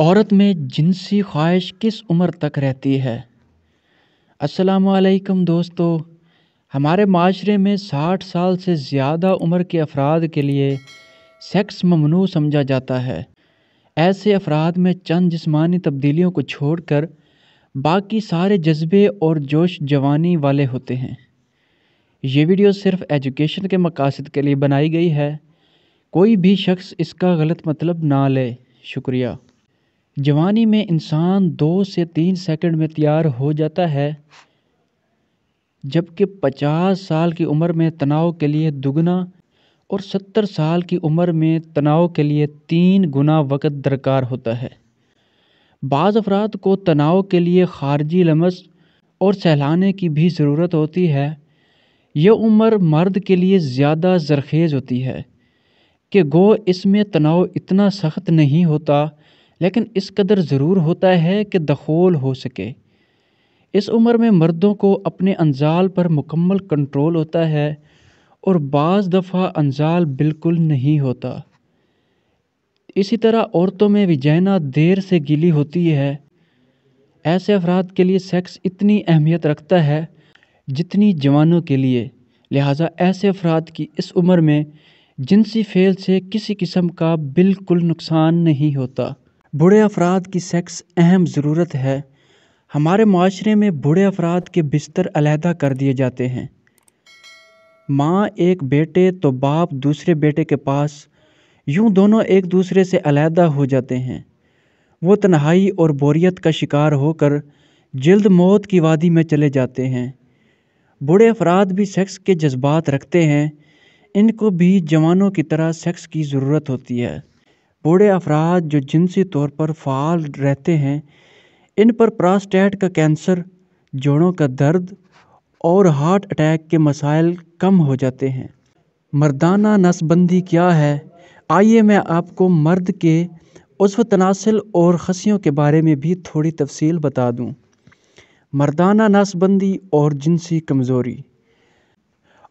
औरत में जिनसी ख्वाहिश किस उम्र तक रहती है असलकम दोस्तों हमारे माशरे में साठ साल से ज़्यादा उम्र के अफराद के लिए सेक्स ममनू समझा जाता है ऐसे अफराद में चंद जिस्मानी तब्दीलियों को छोड़कर बाकी सारे जज्बे और जोश जवानी वाले होते हैं ये वीडियो सिर्फ एजुकेशन के मकासद के लिए बनाई गई है कोई भी शख्स इसका गलत मतलब ना ले शुक्रिया जवानी में इंसान दो से तीन सेकंड में तैयार हो जाता है जबकि पचास साल की उम्र में तनाव के लिए दुगना और सत्तर साल की उम्र में तनाव के लिए तीन गुना वक़्त दरकार होता है बाज़ अफराद को तनाव के लिए ख़ारजी लमस और सहलाने की भी ज़रूरत होती है यह उम्र मर्द के लिए ज़्यादा जरखेज़ होती है कि गो इसमें तनाव इतना सख्त नहीं होता लेकिन इस कदर ज़रूर होता है कि दखोल हो सके इस उम्र में मर्दों को अपने अनजाल पर मुकम्मल कंट्रोल होता है और बाज़ दफ़ा अनजाल बिल्कुल नहीं होता इसी तरह औरतों में विजैना देर से गिली होती है ऐसे अफराद के लिए सेक्स इतनी अहमियत रखता है जितनी जवानों के लिए लिहाजा ऐसे अफराद की इस उम्र में जिनसी फेल से किसी किस्म का बिल्कुल नुकसान नहीं होता बूढ़े अफराद की सेक्स अहम ज़रूरत है हमारे माशरे में बूढ़े अफराद के बिस्तर अलहदा कर दिए जाते हैं माँ एक बेटे तो बाप दूसरे बेटे के पास यूं दोनों एक दूसरे से अलहदा हो जाते हैं वो तन्हाई और बोरियत का शिकार होकर जल्द मौत की वादी में चले जाते हैं बूढ़े अफराद भी सेक्स के जज्बात रखते हैं इनको भी जवानों की तरह सेक्स की ज़रूरत होती है बूढ़े अफराद जो जिनसी तौर पर फ़ाल रहते हैं इन पर प्रास्टेट का कैंसर जोड़ों का दर्द और हार्ट अटैक के मसाइल कम हो जाते हैं मर्दाना नसबंदी क्या है आइए मैं आपको मर्द के उसव तनासिल और खसियों के बारे में भी थोड़ी तफसील बता दूं मर्दाना नसबंदी और जिनसी कमज़ोरी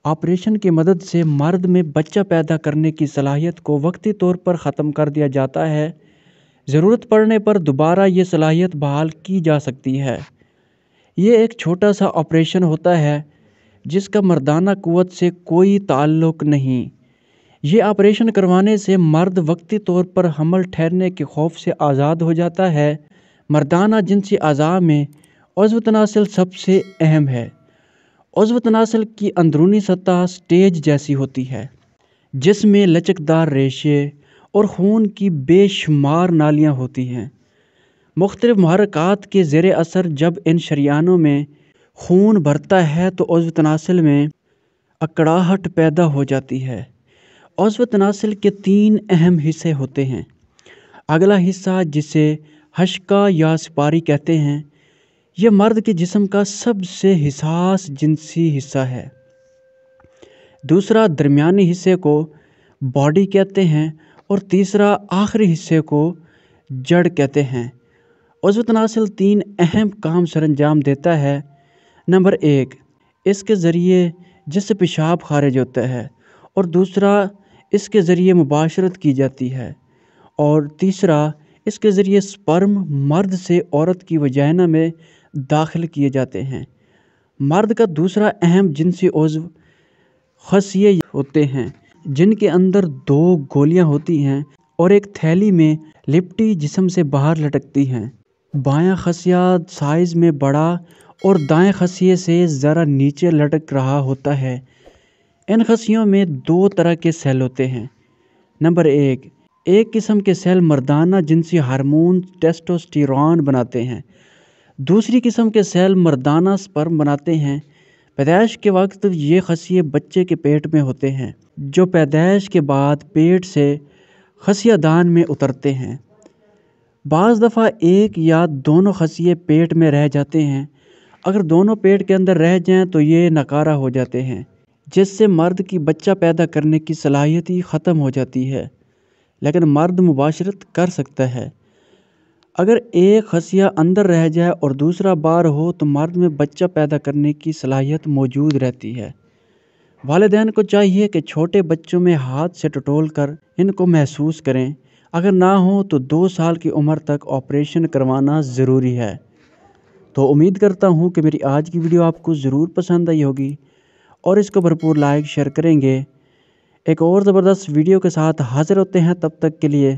ऑपरेशन की मदद से मर्द में बच्चा पैदा करने की सलाहियत को वक्ती तौर पर ख़त्म कर दिया जाता है ज़रूरत पड़ने पर दोबारा ये सलाहियत बहाल की जा सकती है ये एक छोटा सा ऑपरेशन होता है जिसका मर्दाना क़वत से कोई ताल्लुक़ नहीं ये ऑपरेशन करवाने से मर्द वक्ती तौर पर हमल ठहरने के खौफ से आज़ाद हो जाता है मर्दाना जिनसी अज़ा में उज्व तनासिल सबसे अहम है उज्व तनासल की अंदरूनी सतह स्टेज जैसी होती है जिसमें लचकदार रेशे और खून की बेशुमार नालियाँ होती हैं मुख्तलिफ महरक़ात के ज़ेर असर जब इन शरियानों में खून भरता है तो उज्व तनासल में अकड़ाहट पैदा हो जाती है उज्व तनासल के तीन अहम हिस्से होते हैं अगला हिस्सा जिसे हशका या सिपारी कहते हैं यह मर्द के जिस्म का सबसे हिसास जिनसी हिस्सा है दूसरा दरमियानी हिस्से को बॉडी कहते हैं और तीसरा आखिरी हिस्से को जड़ कहते हैं उजव तनासिल तीन अहम काम सर अंजाम देता है नंबर एक इसके ज़रिए जिस पेशाब खारिज होता है और दूसरा इसके ज़रिए मुबाशरत की जाती है और तीसरा इसके ज़रिए स्पर्म मर्द से औरत की वजैना में दाखिल किए जाते हैं मर्द का दूसरा अहम जिनसी उज़्व खसिए होते हैं जिनके अंदर दो गोलियां होती हैं और एक थैली में लिपटी जिसम से बाहर लटकती हैं बायां खसिया साइज़ में बड़ा और दाएं खसिए से ज़रा नीचे लटक रहा होता है इन खसियों में दो तरह के सेल होते हैं नंबर एक एक किस्म के सेल मर्दाना जिनसी हार्मोन टेस्टोस्टिर बनाते हैं दूसरी किस्म के सेल मर्दाना स्पर्म बनाते हैं पैदाइश के वक्त ये खसिए बच्चे के पेट में होते हैं जो पैदाइश के बाद पेट से दान में उतरते हैं बज़ दफ़ा एक या दोनों खसिए पेट में रह जाते हैं अगर दोनों पेट के अंदर रह जाएं तो ये नकारा हो जाते हैं जिससे मर्द की बच्चा पैदा करने की सलाहियत ही ख़त्म हो जाती है लेकिन मर्द मुबाशरत कर सकता है अगर एक हसिया अंदर रह जाए और दूसरा बार हो तो मर्द में बच्चा पैदा करने की सलाहियत मौजूद रहती है वालदेन को चाहिए कि छोटे बच्चों में हाथ से टटोल कर इनको महसूस करें अगर ना हो तो दो साल की उम्र तक ऑपरेशन करवाना ज़रूरी है तो उम्मीद करता हूँ कि मेरी आज की वीडियो आपको ज़रूर पसंद आई होगी और इसको भरपूर लाइक शेयर करेंगे एक और ज़बरदस्त वीडियो के साथ हाज़िर होते हैं तब तक के लिए